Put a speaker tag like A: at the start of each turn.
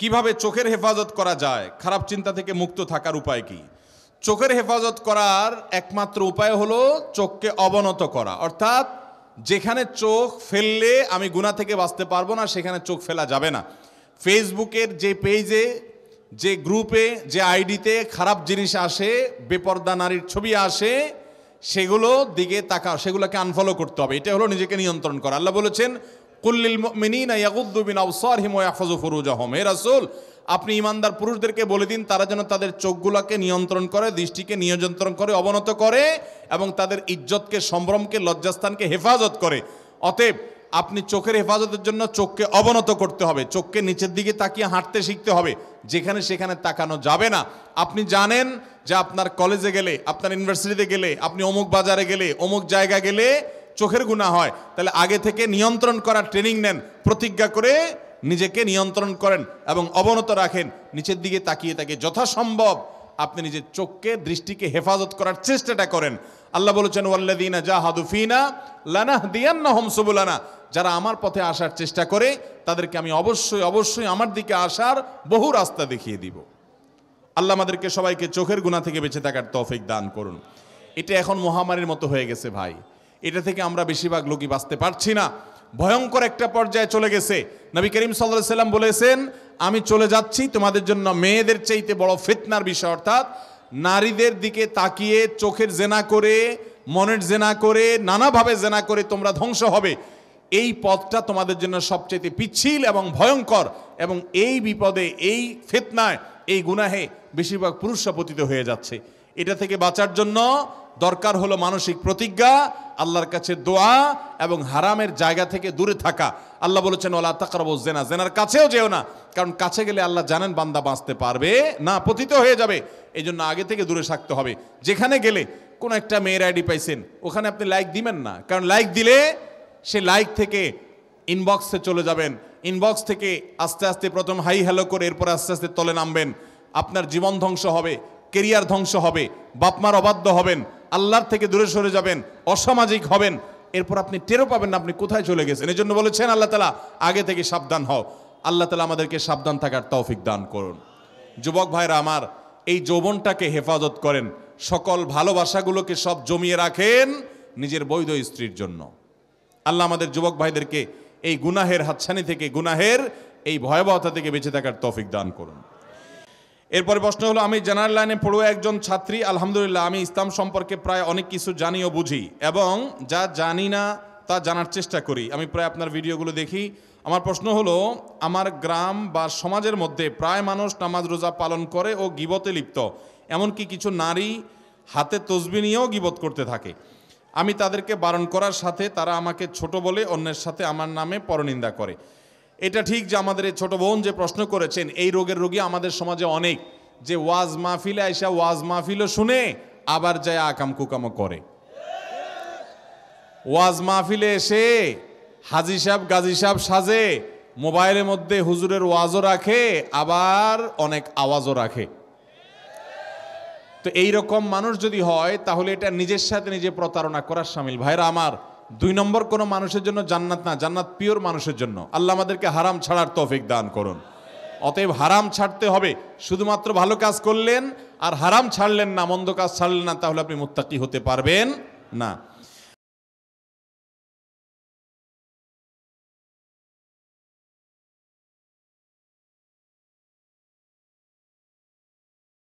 A: কিভাবে চোখের হেফাজত করা যায় খারাপ চিন্তা থেকে মুক্ত থাকার উপায় কি চোখের হেফাজত করার একমাত্র উপায় হলো চোখকে অবনত করা অর্থাৎ যেখানে চোখ ফেললে আমি গুণা থেকে বাঁচতে পারবো না সেখানে চোখ ফেলা যাবে না ফেসবুকের যে পেজে যে গ্রুপে যে আইডিতে খারাপ জিনিস আসে বেপর্দা নারীর ছবি আসে সেগুলো দিকে তাকা সেগুলোকে আনফলো করতে হবে এটা হলো নিজেকে নিয়ন্ত্রণ করা আল্লাহ বলেছেন কুল্লিল মিনা ইয়াকুদ্দুবিন আউসার হিমো ইয়াহফাজু ফরুজ আহম এ রাসুল আপনি ইমানদার পুরুষদেরকে বলে দিন তারা যেন তাদের চোখগুলোকে নিয়ন্ত্রণ করে দৃষ্টিকে নিয়ন্ত্রণ করে অবনত করে এবং তাদের ইজ্জতকে সম্ভ্রমকে লজ্জাস্থানকে হেফাজত করে অতএব আপনি চোখের হেফাজতের জন্য চোখকে অবনত করতে হবে চোখকে নিচের দিকে তাকিয়ে হাঁটতে শিখতে হবে যেখানে সেখানে তাকানো যাবে না আপনি জানেন যে আপনার কলেজে গেলে আপনার ইউনিভার্সিটিতে গেলে আপনি অমুক বাজারে গেলে অমুক জায়গা গেলে চোখের গুণা হয় তাহলে আগে থেকে নিয়ন্ত্রণ করার ট্রেনিং নেন প্রতিজ্ঞা করে নিজেকে নিয়ন্ত্রণ করেন এবং অবনত রাখেন নিচের দিকে তাকিয়ে তাকে যথাসম্ভব আপনি নিজের চোখকে দৃষ্টিকে হেফাজত করার চেষ্টাটা করেন আল্লাহ বলেছেন ওয়াল্লাদিনা হাদুফিনা লানাহ দিয়ান্না হোমসবুলানা যারা আমার পথে আসার চেষ্টা করে তাদেরকে আমি অবশ্যই অবশ্যই আমার দিকে আসার বহু রাস্তা দেখিয়ে দিব আল্লাহ আমাদেরকে সবাইকে চোখের গুণা থেকে বেঁচে থাকার তফিক দান করুন এটা এখন মহামারীর মতো হয়ে গেছে ভাই এটা থেকে আমরা বেশিরভাগ লোকই বাঁচতে পারছি না ভয়ঙ্কর একটা পর্যায়ে চলে গেছে নবী করিম সাল্লাহ সাল্লাম বলেছেন আমি চলে যাচ্ছি তোমাদের জন্য মেয়েদের চাইতে বড় ফেতনার বিষয় অর্থাৎ নারীদের দিকে তাকিয়ে চোখের জেনা করে মনের জেনা করে নানাভাবে জেনা করে তোমরা ধ্বংস হবে এই পথটা তোমাদের জন্য সবচেয়ে পিচ্ছিল এবং ভয়ঙ্কর এবং এই বিপদে এই ফেতনায় এই গুনাহে বেশিরভাগ পুরুষরা পতিত হয়ে যাচ্ছে এটা থেকে বাঁচার জন্য দরকার হলো মানসিক প্রতিজ্ঞা আল্লাহর কাছে দোয়া এবং হারামের জায়গা থেকে দূরে থাকা আল্লাহ বলেছেন ওলা তাকরব জেনা জেনার কাছেও যেও না কারণ কাছে গেলে আল্লাহ জানেন বান্দা বাঁচতে পারবে না পতিত হয়ে যাবে এই জন্য আগে থেকে দূরে থাকতে হবে যেখানে গেলে কোনো একটা মেয়ের আইডি পাইছেন ওখানে আপনি লাইক দিবেন না কারণ লাইক দিলে সে লাইক থেকে ইনবক্সে চলে যাবেন ইনবক্স থেকে আস্তে আস্তে প্রথম হাই হ্যালো করে এরপর আস্তে আস্তে তলে নামবেন আপনার জীবন ধ্বংস হবে কেরিয়ার ধ্বংস হবে বাপমার অবাধ্য হবেন আল্লাহর থেকে দূরে সরে যাবেন অসামাজিক হবেন এরপর আপনি টেরও পাবেন না আপনি কোথায় চলে গেছেন এই জন্য বলেছেন আল্লাহ তালা আগে থেকে সাবধান হও আল্লাহ তালা আমাদেরকে সাবধান থাকার তৌফিক দান করুন যুবক ভাইরা আমার এই যৌবনটাকে হেফাজত করেন সকল ভালোবাসাগুলোকে সব জমিয়ে রাখেন নিজের বৈধ স্ত্রীর জন্য আল্লাহ আমাদের যুবক ভাইদেরকে এই গুনাহের হাতছানি থেকে গুনাহের এই ভয়াবহতা থেকে বেঁচে থাকার তৌফিক দান করুন এরপরে প্রশ্ন হলো আমি জেনারেল লাইনে পড়ুয়া একজন ছাত্রী আলহামদুলিল্লাহ আমি ইসলাম সম্পর্কে প্রায় অনেক কিছু জানি ও বুঝি এবং যা জানি না তা জানার চেষ্টা করি আমি প্রায় আপনার ভিডিওগুলো দেখি আমার প্রশ্ন হলো আমার গ্রাম বা সমাজের মধ্যে প্রায় মানুষ নামাজ রোজা পালন করে ও গিবতে লিপ্ত এমনকি কিছু নারী হাতে তসবি নিয়েও গিবত করতে থাকে আমি তাদেরকে বারণ করার সাথে তারা আমাকে ছোট বলে অন্যের সাথে আমার নামে পরনিন্দা করে এটা ঠিক যে আমাদের এই ছোটো বোন যে প্রশ্ন করেছেন এই রোগের রোগী আমাদের সমাজে অনেক যে ওয়াজ মাহফিলে আইসা ওয়াজ মাহফিলও শুনে আবার যায় আকাম কুকামও করে ওয়াজ মাহফিলে এসে হাজি সাহেব গাজী সাহেব সাজে মোবাইলের মধ্যে হুজুরের ওয়াজও রাখে আবার অনেক আওয়াজও রাখে তো এই রকম মানুষ যদি হয় তাহলে এটা নিজের সাথে নিজে প্রতারণা করার সামিল ভাইরা আমার দুই নম্বর কোনো মানুষের জন্য জান্নাত না জান্নাত পিওর মানুষের জন্য আল্লাহ আমাদেরকে হারাম ছাড়ার তৌফিক দান করুন অতএব হারাম ছাড়তে হবে শুধুমাত্র ভালো কাজ করলেন আর হারাম ছাড়লেন না মন্দ কাজ ছাড়লেন না তাহলে আপনি মুত্তাকি হতে পারবেন না